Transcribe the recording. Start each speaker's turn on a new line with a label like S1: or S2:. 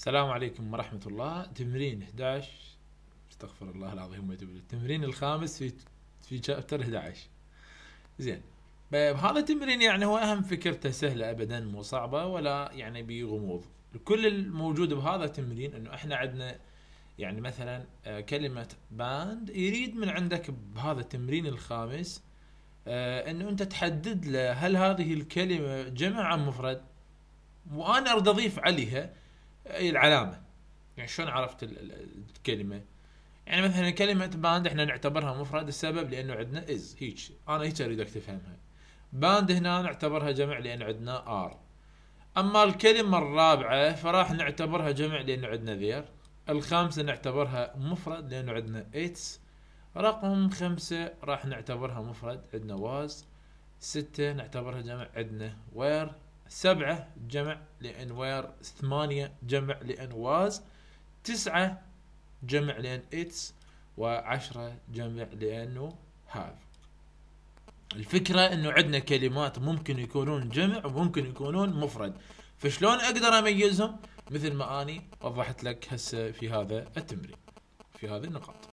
S1: السلام عليكم ورحمة الله تمرين 11 استغفر الله العظيم وتوب التمرين الخامس في في شابتر 11 زين طيب، هذا التمرين يعني هو اهم فكرته سهله ابدا مو صعبه ولا يعني بغموض كل الموجود بهذا التمرين انه احنا عندنا يعني مثلا آه، كلمه باند يريد من عندك بهذا التمرين الخامس آه، انه انت تحدد له هل هذه الكلمه جمع ام مفرد وانا اريد اضيف عليها العلامه يعني شلون عرفت الكلمه يعني مثلا كلمه باند احنا نعتبرها مفرد السبب لانه عندنا از هيك انا هيك اريدك تفهمها باند هنا نعتبرها جمع لان عندنا ار اما الكلمه الرابعه فراح نعتبرها جمع لانه عندنا ذير الخامسه نعتبرها مفرد لانه عندنا اتس رقم خمسة راح نعتبرها مفرد عندنا واز ستة نعتبرها جمع عندنا وير سبعة جمع لأن وير ثمانية جمع لأن واز تسعة جمع لأن إتس وعشرة جمع لأنه هاف الفكرة انه عندنا كلمات ممكن يكونون جمع وممكن يكونون مفرد فشلون اقدر اميزهم مثل ما اني وضحت لك هسه في هذا التمرين في هذه النقاط